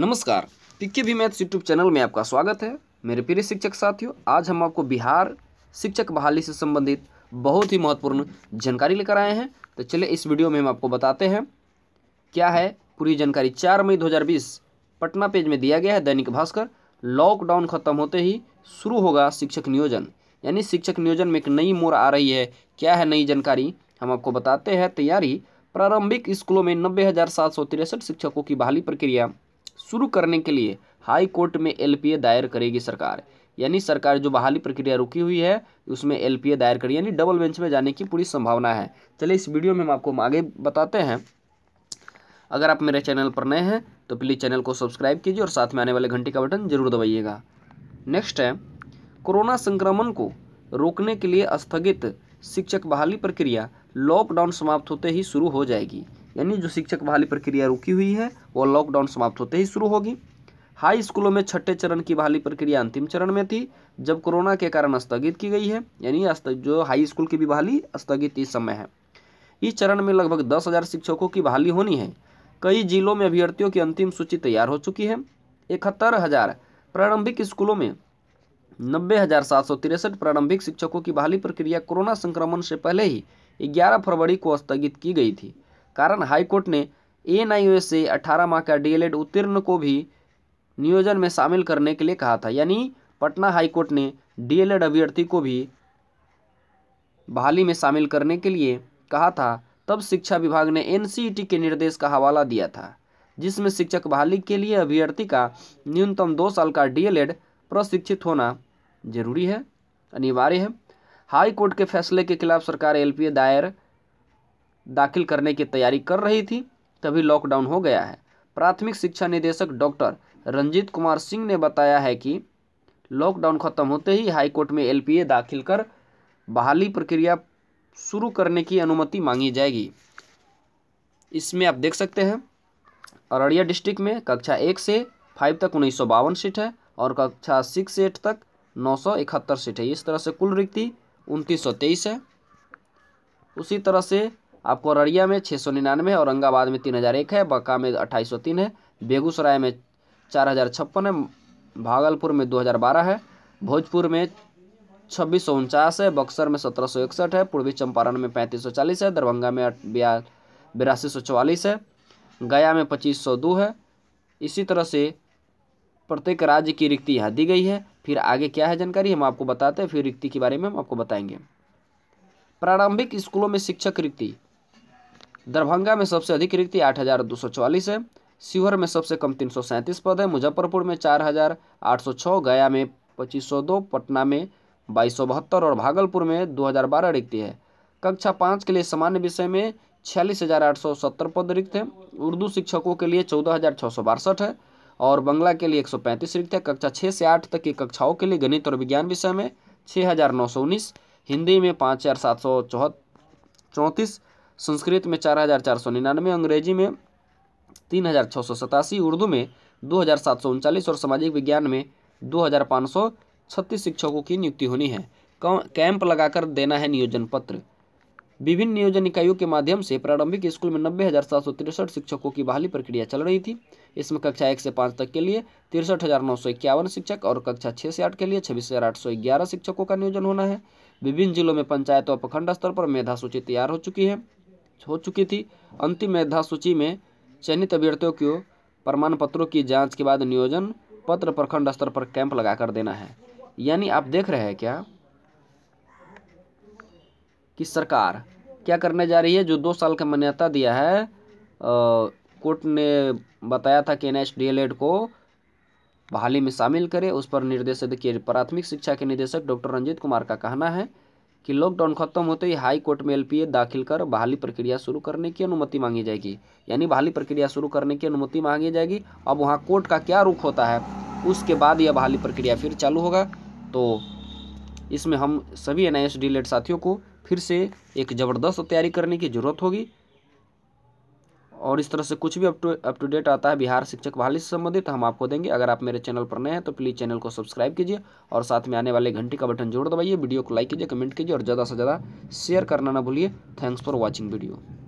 नमस्कार पिक्के भी maths YouTube channel में आपका स्वागत है मेरे प्रिय शिक्षक साथियों आज हम आपको बिहार शिक्षक बहाली से संबंधित बहुत ही महत्वपूर्ण जानकारी लेकर आए हैं तो चले इस वीडियो में हम आपको बताते हैं क्या है पूरी जानकारी चार मई 2020 पटना पेज में दिया गया है दैनिक भास्कर लॉकडाउन खत्म होते ही शुरू होगा शिक्षक नियोजन यानी शिक्षक नियोजन में एक नई मोड़ आ रही है क्या है नई जानकारी हम आपको बताते हैं तैयारी प्रारंभिक स्कूलों में नब्बे हज़ार सात सौ तिरसठ शिक्षकों की बहाली प्रक्रिया शुरू करने के लिए हाई कोर्ट में एलपीए दायर करेगी सरकार यानी सरकार जो बहाली प्रक्रिया रुकी हुई है उसमें एलपीए दायर करी यानी डबल बेंच में जाने की पूरी संभावना है चलिए इस वीडियो में हम आपको आगे बताते हैं अगर आप मेरे चैनल पर नए हैं तो प्लीज़ चैनल को सब्सक्राइब कीजिए और साथ में आने वाले घंटे का बटन जरूर दबाइएगा नेक्स्ट है कोरोना संक्रमण को रोकने के लिए स्थगित शिक्षक बहाली प्रक्रिया लॉकडाउन समाप्त होते ही शुरू हो जाएगी यानी जो शिक्षक बहाली प्रक्रिया रुकी हुई है वो लॉकडाउन समाप्त होते ही शुरू होगी हाई स्कूलों में छठे चरण की बहाली प्रक्रिया अंतिम चरण में थी जब कोरोना के कारण स्थगित की गई है यानी जो हाई स्कूल की भी बहाली स्थगित इस समय है इस चरण में लगभग दस हज़ार शिक्षकों की बहाली होनी है कई जिलों में अभ्यर्थियों की अंतिम सूची तैयार हो चुकी है इकहत्तर हज़ार प्रारंभिक स्कूलों में नब्बे हज़ार सात सौ तिरसठ प्रारंभिक शिक्षकों की बहाली प्रक्रिया कोरोना संक्रमण से पहले ही ग्यारह फरवरी को स्थगित की गई थी कारण हाईकोर्ट ने एन से 18 माह का डीएलएड उत्तीर्ण को भी नियोजन में शामिल करने के लिए कहा था यानी पटना हाईकोर्ट ने डीएलएड अभ्यर्थी को भी बहाली में शामिल करने के लिए कहा था तब शिक्षा विभाग ने एन e के निर्देश का हवाला दिया था जिसमें शिक्षक बहाली के लिए अभ्यर्थी का न्यूनतम दो साल का डीएलएड प्रशिक्षित होना जरूरी है अनिवार्य है हाई कोर्ट के फैसले के खिलाफ सरकार एलपीए दायर दाखिल करने की तैयारी कर रही थी तभी लॉकडाउन हो गया है प्राथमिक शिक्षा निदेशक डॉक्टर रंजीत कुमार सिंह ने बताया है कि लॉकडाउन खत्म होते ही हाईकोर्ट में एल दाखिल कर बहाली प्रक्रिया शुरू करने की अनुमति मांगी जाएगी इसमें आप देख सकते हैं अररिया डिस्ट्रिक्ट में कक्षा एक से फाइव तक उन्नीस सीट है और कक्षा सिक्स एट तक नौ सौ इकहत्तर सीट है इस तरह से कुल रिक्ति उनतीस सौ तेईस है उसी तरह से आपको अररिया में छः सौ निन्यानवे औरंगाबाद में तीन हज़ार एक है बका में अट्ठाईस सौ तीन है बेगूसराय में चार हज़ार छप्पन है भागलपुर में दो हज़ार बारह है भोजपुर में छब्बीस सौ उनचास है बक्सर में सत्रह सौ इकसठ है पूर्वी चंपारण में पैंतीस सौ चालीस है दरभंगा में बिरासी सौ चवालीस है गया में पच्चीस सौ दो है इसी तरह से प्रत्येक राज्य की रिक्ति यहाँ दी गई है फिर आगे क्या है जानकारी हम आपको बताते हैं फिर रिक्ति के बारे में हम आपको बताएंगे प्रारंभिक स्कूलों में शिक्षक रिक्ति दरभंगा में सबसे अधिक रिक्ति आठ हज़ार दो सौ चौवालीस है शिवहर में सबसे कम तीन सौ सैंतीस पद है मुजफ्फरपुर में चार हज़ार आठ सौ छः गया में पच्चीस सौ दो पटना में बाईस सौ बहत्तर और भागलपुर में दो हज़ार बारह रिक्त है कक्षा पाँच के लिए सामान्य विषय में छियालीस हज़ार आठ सौ सत्तर पद रिक्त हैं उर्दू शिक्षकों के लिए चौदह हज़ार छः सौ बासठ है और बंगला के लिए एक सौ पैंतीस रिक्त है कक्षा छः से आठ तक की कक्षाओं के लिए गणित और विज्ञान विषय में छः हज़ार नौ सौ उन्नीस हिंदी में पाँच हज़ार सात सौ चौहत चौंतीस संस्कृत में चार हज़ार चार सौ निन्यानवे अंग्रेजी में तीन हज़ार छः सौ सतासी उर्दू में दो हज़ार सात सौ उनचालीस और सामाजिक विज्ञान में दो हज़ार पाँच सौ छत्तीस शिक्षकों की नियुक्ति होनी है कैंप लगाकर देना है नियोजन पत्र विभिन्न नियोजन इकाइयों के माध्यम से प्रारंभिक स्कूल में नब्बे हज़ार सात सौ तिरसठ शिक्षकों की बहाली प्रक्रिया चल रही थी इसमें कक्षा एक से पाँच तक के लिए तिरसठ हज़ार नौ सौ इक्यावन शिक्षक और कक्षा छः से आठ के लिए छब्बीस हज़ार आठ सौ ग्यारह शिक्षकों का नियोजन होना है विभिन्न जिलों में पंचायत और प्रखंड स्तर पर मेधा सूची तैयार हो चुकी है हो चुकी थी अंतिम मेधा सूची में चयनित अभ्यर्थियों को प्रमाण पत्रों की जांच के बाद नियोजन पत्र प्रखंड स्तर पर कैंप लगाकर देना है यानी आप देख रहे हैं क्या कि सरकार क्या करने जा रही है जो दो साल का मान्यता दिया है कोर्ट ने बताया था कि एन एच डी एल एड को बहाली में शामिल करें उस पर निर्देशित किए प्राथमिक शिक्षा के निदेशक डॉक्टर रंजीत कुमार का कहना है कि लॉकडाउन खत्म होते ही हाई कोर्ट में एलपीए दाखिल कर बहाली प्रक्रिया शुरू करने की अनुमति मांगी जाएगी यानी बहाली प्रक्रिया शुरू करने की अनुमति मांगी जाएगी अब वहाँ कोर्ट का क्या रुख होता है उसके बाद यह बहाली प्रक्रिया फिर चालू होगा तो इसमें हम सभी एन आई साथियों को फिर से एक ज़बरदस्त तैयारी करने की ज़रूरत होगी और इस तरह से कुछ भी अप टू डेट आता है बिहार शिक्षक बहाली से संबंधित हम आपको देंगे अगर आप मेरे चैनल पर नए हैं तो प्लीज़ चैनल को सब्सक्राइब कीजिए और साथ में आने वाले घंटी का बटन जोड़ दबाइए वीडियो को लाइक कीजिए कमेंट कीजिए और ज़्यादा से ज़्यादा शेयर करना ना भूलिए थैंक्स फॉर वॉचिंग वीडियो